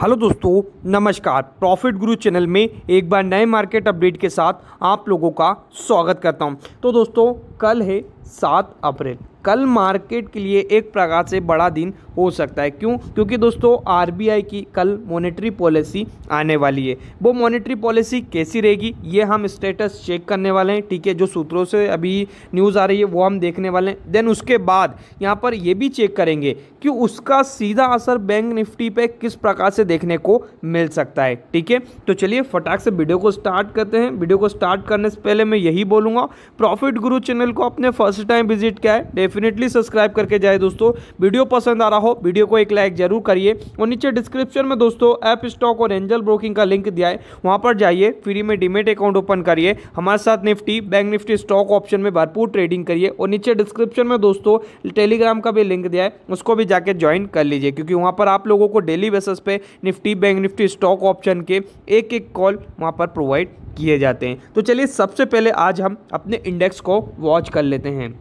hello दोस्तों नमस्कार profit गुरु चैनल में एक बार नए मार्केट अपडेट के साथ आप लोगों का स्वागत करता हूं तो दोस्तों कल है सात अप्रैल कल मार्केट के लिए एक प्रकार से बड़ा दिन हो सकता है क्यों क्योंकि दोस्तों आरबीआई की कल मॉनेटरी पॉलिसी आने वाली है वो मॉनेटरी पॉलिसी कैसी रहेगी ये हम स्टेटस चेक करने वाले हैं ठीक है जो सूत्रों से अभी न्यूज़ आ रही है वो हम देखने वाले हैं देन उसके बाद यहाँ पर ये भी चेक करेंगे कि उसका सीधा असर बैंक निफ्टी पर किस प्रकार से देखने को मिल सकता है ठीक है तो चलिए फटाक से वीडियो को स्टार्ट करते हैं वीडियो को स्टार्ट करने से पहले मैं यही बोलूँगा प्रॉफिट गुरु चैनल को अपने फर्स्ट फर्स्ट टाइम विजिट किया है डेफिनेटली सब्सक्राइब करके जाए दोस्तों वीडियो पसंद आ रहा हो वीडियो को एक लाइक जरूर करिए और नीचे डिस्क्रिप्शन में दोस्तों ऐप स्टॉक और एंजल ब्रोकिंग का लिंक दिया है वहाँ पर जाइए फ्री में डिमेट अकाउंट ओपन करिए हमारे साथ Nifty Bank Nifty stock option में भरपूर ट्रेडिंग करिए और नीचे डिस्क्रिप्शन में दोस्तों टेलीग्राम का भी लिंक दिया है उसको भी जाके ज्वाइन कर लीजिए क्योंकि वहाँ पर आप लोगों को डेली बेसिस पे Nifty Bank Nifty stock option के एक एक कॉल वहाँ पर प्रोवाइड किए जाते हैं तो चलिए सबसे पहले आज हम अपने इंडेक्स को वॉच कर लेते हैं हैं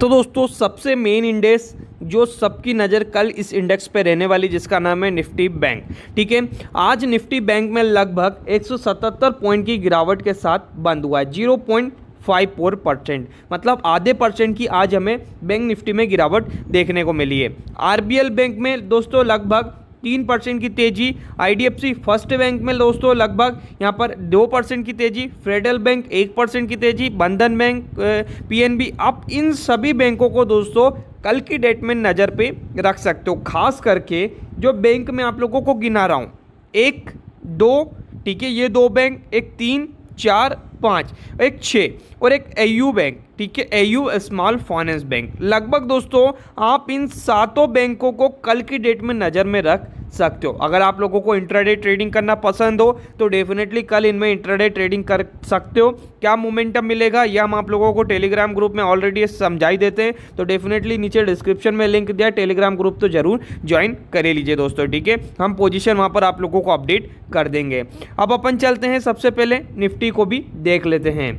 तो दोस्तों सबसे मेन इंडेक्स जो सबकी नज़र कल इस इंडेक्स पे रहने वाली जिसका नाम है निफ्टी बैंक ठीक है आज निफ्टी बैंक में लगभग 177 पॉइंट की गिरावट के साथ बंद हुआ है zero point five four percent मतलब आधे परसेंट की आज हमें बैंक निफ्टी में गिरावट देखने को मिली है आरबीएल बैंक में दोस्तों लगभग तीन परसेंट की तेजी आईडीएफसी फर्स्ट बैंक में दोस्तों लगभग यहाँ पर दो परसेंट की तेजी फेडरल बैंक एक परसेंट की तेजी बंधन बैंक पीएनबी आप इन सभी बैंकों को दोस्तों कल की डेट में नज़र पे रख सकते हो खास करके जो बैंक में आप लोगों को गिना रहा हूँ एक दो ठीक है ये दो बैंक एक तीन चार पाँच एक छः और एक एयू बैंक ठीक है एयू स्मॉल फाइनेंस बैंक लगभग दोस्तों आप इन सातों बैंकों को कल की डेट में नज़र में रख सकते हो अगर आप लोगों को इंट्राडे ट्रेडिंग करना पसंद हो तो डेफिनेटली कल इनमें इंट्राडे ट्रेडिंग कर सकते हो क्या मोमेंटम मिलेगा यह हम आप लोगों को टेलीग्राम ग्रुप में ऑलरेडी समझाई देते हैं तो डेफिनेटली नीचे डिस्क्रिप्शन में लिंक दिया टेलीग्राम ग्रुप तो जरूर ज्वाइन कर लीजिए दोस्तों ठीक है हम पोजिशन वहाँ पर आप लोगों को अपडेट कर देंगे अब अपन चलते हैं सबसे पहले निफ्टी को भी देख लेते हैं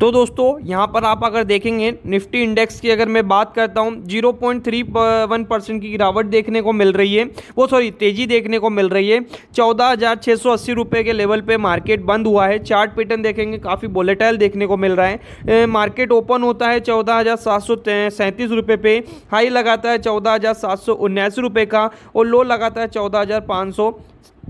तो दोस्तों यहाँ पर आप अगर देखेंगे निफ्टी इंडेक्स की अगर मैं बात करता हूँ zero point three one percent की गिरावट देखने को मिल रही है वो सॉरी तेजी देखने को मिल रही है चौदह हज़ार छः सौ अस्सी रुपये के लेवल पे मार्केट बंद हुआ है चार्ट पैटर्न देखेंगे काफ़ी बोलेटाइल देखने को मिल रहा है ए, मार्केट ओपन होता है चौदह हज़ार सात सौ सैंतीस रुपये पे हाई लगाता है चौदह हज़ार सात सौ उन्यासी रुपये का और लो लगाता है चौदह हज़ार पाँच सौ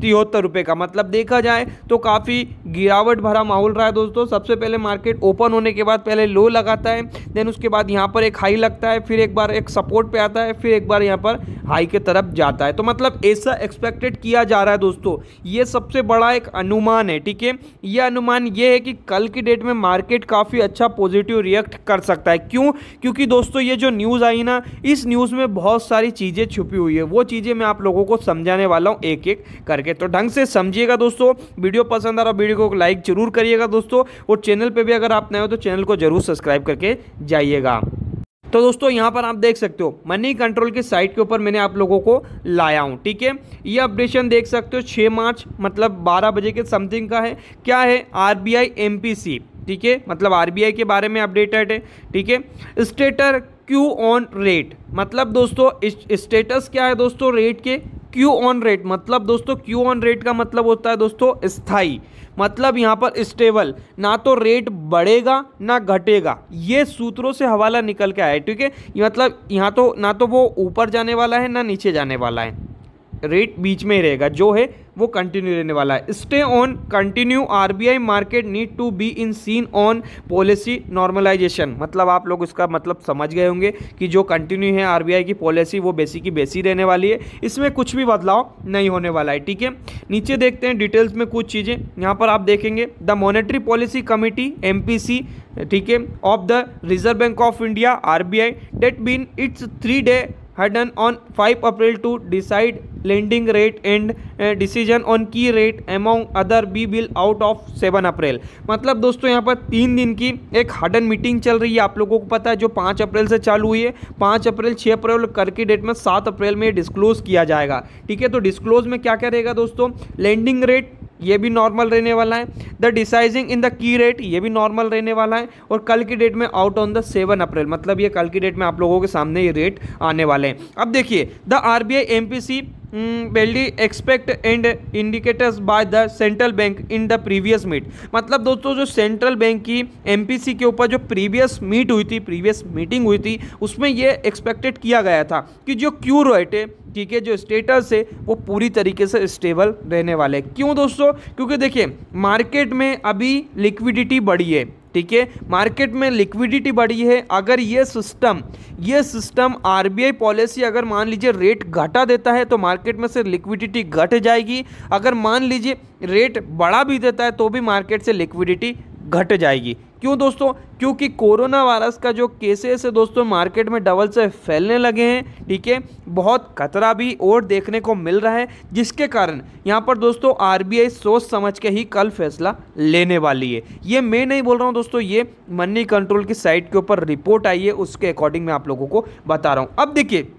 तिहत्तर रुपये का मतलब देखा जाए तो काफ़ी गिरावट भरा माहौल रहा है दोस्तों सबसे पहले मार्केट ओपन होने के बाद पहले लो लगाता है देन उसके बाद यहाँ पर एक हाई लगता है फिर एक बार एक सपोर्ट पे आता है फिर एक बार यहाँ पर हाई के तरफ जाता है तो मतलब ऐसा एक्सपेक्टेड किया जा रहा है दोस्तों ये सबसे बड़ा एक अनुमान है ठीक है ये अनुमान ये है कि कल की डेट में मार्केट काफ़ी अच्छा पॉजिटिव रिएक्ट कर सकता है क्यों क्योंकि दोस्तों ये जो न्यूज़ आई ना इस न्यूज़ में बहुत सारी चीज़ें छुपी हुई है वो चीज़ें मैं आप लोगों को समझाने वाला हूँ एक एक करके तो ढंग से समझिएगा दोस्तों वीडियो पसंद आ रहा वीडियो को लाइक जरूर करिएगा दोस्तों और चैनल पर भी अगर आप नए हो तो चैनल को जरूर सब्सक्राइब करके जाइएगा तो दोस्तों यहाँ पर आप देख सकते हो मनी कंट्रोल की साइट के ऊपर मैंने आप लोगों को लाया हूँ ठीक है ये अपडेशन देख सकते हो 6 मार्च मतलब 12 बजे के समथिंग का है क्या है R B I M P C ठीक है मतलब आर बी आई के बारे में अपडेटेड है ठीक है स्टेटर क्यू ऑन रेट मतलब दोस्तों स्टेटस क्या है दोस्तों रेट के क्यू ऑन रेट मतलब दोस्तों क्यू ऑन रेट का मतलब होता है दोस्तों स्थाई मतलब यहाँ पर स्टेबल ना तो रेट बढ़ेगा ना घटेगा ये सूत्रों से हवाला निकल के आया ठीक है मतलब यहाँ तो ना तो वो ऊपर जाने वाला है ना नीचे जाने वाला है रेट बीच में ही रहेगा जो है वो कंटिन्यू रहने वाला है stay on continue RBI market need to be in scene on policy normalization मतलब आप लोग इसका मतलब समझ गए होंगे कि जो कंटिन्यू है आरबीआई की पॉलिसी वो बेसी की बेसी रहने वाली है इसमें कुछ भी बदलाव नहीं होने वाला है ठीक है नीचे देखते हैं डिटेल्स में कुछ चीज़ें यहाँ पर आप देखेंगे the monetary policy committee M ठीक है of the Reserve Bank of India R B I date been it's three day had done on 5 April to decide lending rate and on uh, decision on key rate among other B bill out of 7 April मतलब दोस्तों यहाँ पर तीन दिन की एक hidden meeting चल रही है आप लोगों को पता है जो 5 अप्रैल से चालू हुई है 5 अप्रैल 6 अप्रैल करके डेट में 7 अप्रैल में डिस्क्लोज किया जाएगा ठीक है तो डिस्क्लोज में क्या क्या रहेगा दोस्तों लैंडिंग रेट ये भी नॉर्मल रहने वाला है the deciding in the key rate ये भी नॉर्मल रहने वाला है और कल की डेट में out on the seven April मतलब ये कल की डेट में आप लोगों के सामने ये रेट आने वाले हैं अब देखिए the R B I M P C बेल्डी expect and indicators by the central bank in the previous meet मतलब दोस्तों जो सेंट्रल बैंक की एमपीसी के ऊपर जो प्रीवियस मीट हुई थी प्रीवियस मीटिंग हुई थी उसमें ये एक्सपेक्टेड किया गया था कि जो क्यू रेट है ठीक है जो स्टेटस है वो पूरी तरीके से स्टेबल रहने वाले क्यों दोस्तों क्योंकि देखिए मार्केट में अभी लिक्विडिटी बढ़ी है ठीक है मार्केट में लिक्विडिटी बढ़ी है अगर ये सिस्टम ये सिस्टम आरबीआई पॉलिसी अगर मान लीजिए रेट घटा देता है तो मार्केट में से लिक्विडिटी घट जाएगी अगर मान लीजिए रेट बढ़ा भी देता है तो भी मार्केट से लिक्विडिटी घट जाएगी क्यों दोस्तों क्योंकि कोरोना वायरस का जो केसेस है दोस्तों मार्केट में डबल से फैलने लगे हैं ठीक है बहुत खतरा भी और देखने को मिल रहा है जिसके कारण यहाँ पर दोस्तों आरबीआई सोच समझ के ही कल फैसला लेने वाली है ये मैं नहीं बोल रहा हूँ दोस्तों ये मनी कंट्रोल की साइट के ऊपर रिपोर्ट आई है उसके अकॉर्डिंग मैं आप लोगों को बता रहा हूँ अब देखिए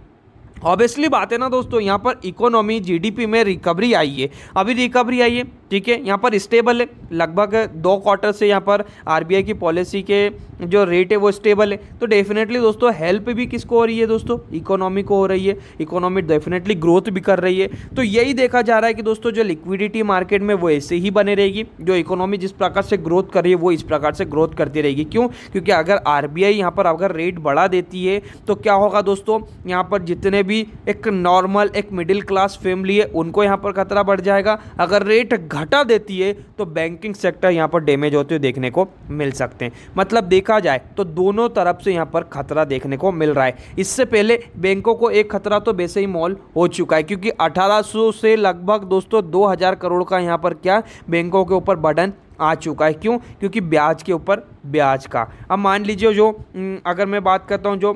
ऑब्वियसली बात है ना दोस्तों यहाँ पर इकोनॉमी जीडीपी में रिकवरी आई है अभी रिकवरी आई है ठीक है यहाँ पर स्टेबल है लगभग दो क्वार्टर से यहाँ पर आरबीआई की पॉलिसी के जो रेट है वो स्टेबल है तो डेफिनेटली दोस्तों हेल्प भी किसको हो रही है दोस्तों इकोनॉमी को हो रही है इकोनॉमी डेफिनेटली ग्रोथ भी कर रही है तो यही देखा जा रहा है कि दोस्तों जो लिक्विडिटी मार्केट में वो ऐसे ही बने रहेगी जो इकोनॉमी जिस प्रकार से ग्रोथ कर रही है वो इस प्रकार से ग्रोथ करती रहेगी क्यों क्योंकि अगर आर बी यहाँ पर अगर रेट बढ़ा देती है तो क्या होगा दोस्तों यहाँ पर जितने भी एक नॉर्मल एक मिडिल क्लास फैमिली है उनको यहाँ पर खतरा बढ़ जाएगा अगर रेट घटा देती है तो बैंकिंग सेक्टर यहाँ पर डैमेज होते हुए देखने को मिल सकते हैं मतलब देखा जाए तो दोनों तरफ से यहाँ पर खतरा देखने को मिल रहा है इससे पहले बैंकों को एक खतरा तो वैसे ही मॉल हो चुका है क्योंकि अठारह से लगभग दोस्तों दो करोड़ का यहाँ पर क्या बैंकों के ऊपर बर्डन आ चुका है क्यों क्योंकि ब्याज के ऊपर ब्याज का अब मान लीजिए जो अगर मैं बात करता हूँ जो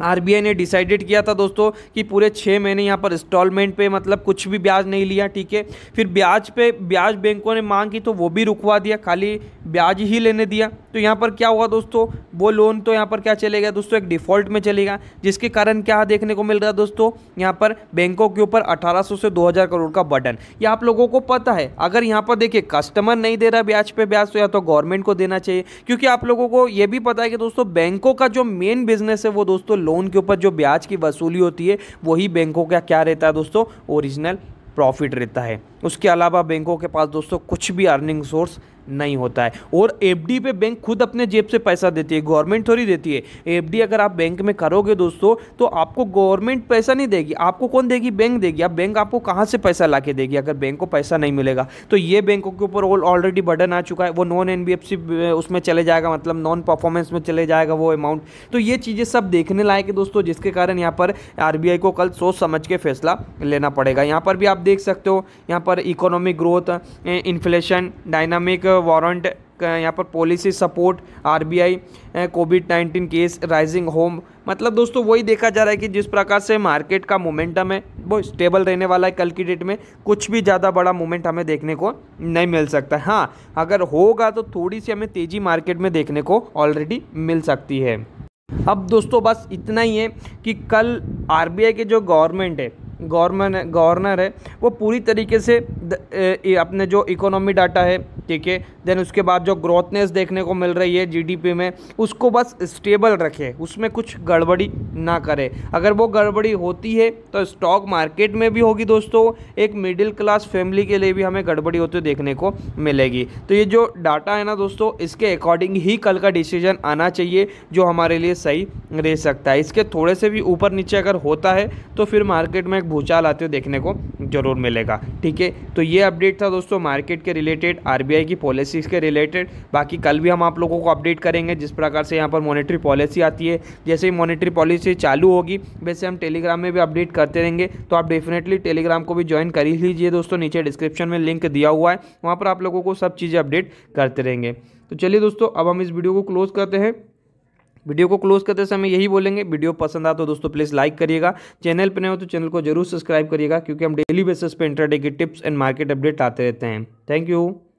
आरबीआई ने डिसाइडेड किया था दोस्तों कि पूरे छः महीने यहाँ पर इंस्टॉलमेंट पे मतलब कुछ भी ब्याज नहीं लिया ठीक है फिर ब्याज पे ब्याज बैंकों ने मांग की तो वो भी रुकवा दिया खाली ब्याज ही लेने दिया तो यहाँ पर क्या हुआ दोस्तों वो लोन तो यहाँ पर क्या चलेगा दोस्तों एक डिफ़ॉल्ट में चलेगा जिसके कारण क्या देखने को मिल रहा है दोस्तों यहाँ पर बैंकों के ऊपर अठारह से दो करोड़ का बटन ये आप लोगों को पता है अगर यहाँ पर देखिए कस्टमर नहीं दे रहा ब्याज पे ब्याज तो या तो गवर्नमेंट को देना चाहिए क्योंकि आप लोगों को ये भी पता है कि दोस्तों बैंकों का जो मेन बिजनेस है वो दोस्तों लोन के ऊपर जो ब्याज की वसूली होती है वही बैंकों का क्या रहता है दोस्तों ओरिजिनल प्रॉफिट रहता है उसके अलावा बैंकों के पास दोस्तों कुछ भी अर्निंग सोर्स नहीं होता है और एफ पे बैंक खुद अपने जेब से पैसा देती है गवर्नमेंट थोड़ी देती है एफ अगर आप बैंक में करोगे दोस्तों तो आपको गवर्नमेंट पैसा नहीं देगी आपको कौन देगी बैंक देगी आप बैंक आपको कहाँ से पैसा ला देगी अगर बैंक को पैसा नहीं मिलेगा तो ये बैंकों के ऊपर ऑलरेडी बर्डन आ चुका है वो नॉन एन उसमें चले जाएगा मतलब नॉन परफॉर्मेंस में चले जाएगा वो अमाउंट तो ये चीज़ें सब देखने लायक है दोस्तों जिसके कारण यहाँ पर आर को कल सोच समझ के फैसला लेना पड़ेगा यहाँ पर भी आप देख सकते हो यहाँ पर economic growth inflation dynamic warrant यहाँ पर policy support RBI COVID nineteen case rising home मतलब दोस्तों वही देखा जा रहा है कि जिस प्रकार से मार्केट का मोमेंटम है वो स्टेबल रहने वाला है कल की डेट में कुछ भी ज़्यादा बड़ा मोमेंट हमें देखने को नहीं मिल सकता हाँ अगर होगा तो थोड़ी सी हमें तेज़ी मार्केट में देखने को ऑलरेडी मिल सकती है अब दोस्तों बस इतना ही है कि कल आरबीआई के जो गवर्नमेंट है गवर्नमेंट गवर्नर है वो पूरी तरीके से अपने जो इकोनॉमी डाटा है ठीक है देन उसके बाद जो ग्रोथनेस देखने को मिल रही है जीडीपी में उसको बस स्टेबल रखे उसमें कुछ गड़बड़ी ना करे अगर वो गड़बड़ी होती है तो स्टॉक मार्केट में भी होगी दोस्तों एक मिडिल क्लास फैमिली के लिए भी हमें गड़बड़ी होती देखने को मिलेगी तो ये जो डाटा है ना दोस्तों इसके अकॉर्डिंग ही कल का डिसीजन आना चाहिए जो हमारे लिए सही रह सकता है इसके थोड़े से भी ऊपर नीचे अगर होता है तो फिर मार्केट में एक भूचाल आते हुए देखने को ज़रूर मिलेगा ठीक है तो ये अपडेट था दोस्तों मार्केट के रिलेटेड आरबीआई की पॉलिसीज़ के रिलेटेड बाकी कल भी हम आप लोगों को अपडेट करेंगे जिस प्रकार से यहाँ पर मॉनेटरी पॉलिसी आती है जैसे ही मॉनेटरी पॉलिसी चालू होगी वैसे हम टेलीग्राम में भी अपडेट करते रहेंगे तो आप डेफिनेटली टेलीग्राम को भी ज्वाइन कर ही लीजिए दोस्तों नीचे डिस्क्रिप्शन में लिंक दिया हुआ है वहाँ पर आप लोगों को सब चीज़ें अपडेट करते रहेंगे तो चलिए दोस्तों अब हम इस वीडियो को क्लोज़ करते हैं वीडियो को क्लोज करते समय यही बोलेंगे वीडियो पसंद आ तो दोस्तों प्लीज़ लाइक करिएगा चैनल पर नए हो तो चैनल को जरूर सब्सक्राइब करिएगा क्योंकि हम डेली बेसिस पे इंटरडे के टिप्स एंड मार्केट अपडेट आते रहते हैं थैंक यू